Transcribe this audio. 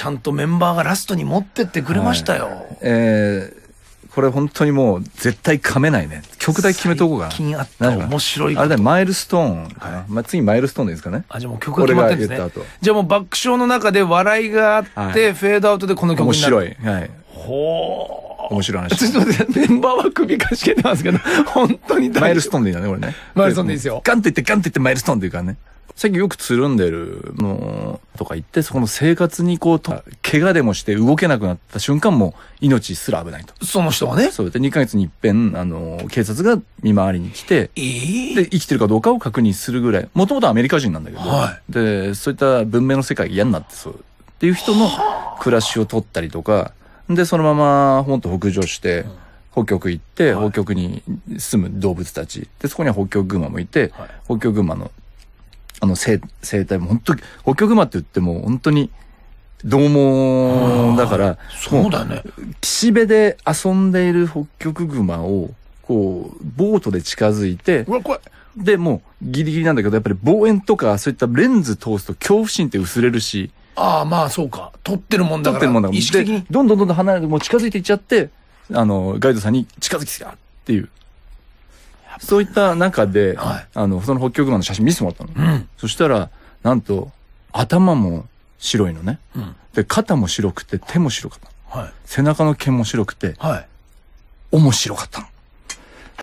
ちゃんとメンバーがラストに持ってってくれましたよ。はい、えー、これ本当にもう絶対噛めないね。曲だけ決めとこうかな。最近あった面白いあれだマイルストーンかな。はい、まあ、次マイルストーンでいいですかね。あ、じゃあもう曲が決まってるんですね。じゃあもう爆笑の中で笑いがあって、はい、フェードアウトでこの曲になる。面白い。はい。ほう。面白い話。ちょっと待って、メンバーは首かしげてますけど、本当に大マイルストーンでいいんだね、これね。マイルストーンでいいですよ。ガンって言って、ガンって言ってマイルストーンっていうからね。最近よくつるんでるのとか言って、そこの生活にこう、怪我でもして動けなくなった瞬間も命すら危ないと。その人はね。そうで、2ヶ月に一遍、あの、警察が見回りに来て、えー、で、生きてるかどうかを確認するぐらい、もともとアメリカ人なんだけど、はい、で、そういった文明の世界嫌になってそう。っていう人の暮らしを取ったりとか、で、そのまま、ほんと北上して、うん北極行って、北極に住む動物たち。で、そこには北極群馬もいて、はい、北極群馬のあの生、生態も本当ホッキョクマって言っても本当に、どうもだから、そうだね。岸辺で遊んでいるホッキョクグマを、こう、ボートで近づいて、うわ、怖い。で、もう、ギリギリなんだけど、やっぱり望遠とか、そういったレンズ通すと恐怖心って薄れるし。ああ、まあ、そうか。撮ってるもんだから。撮ってるもんだから。意識的に。どんどんどんどん離れて、もう近づいていっちゃって、あの、ガイドさんに近づきすぎっていう。そういった中で、はい、あの、その北極熊の写真見せてもらったの。うん、そしたら、なんと、頭も白いのね。うん、で、肩も白くて、手も白かった。はい、背中の毛も白くて、はい、面白かったの。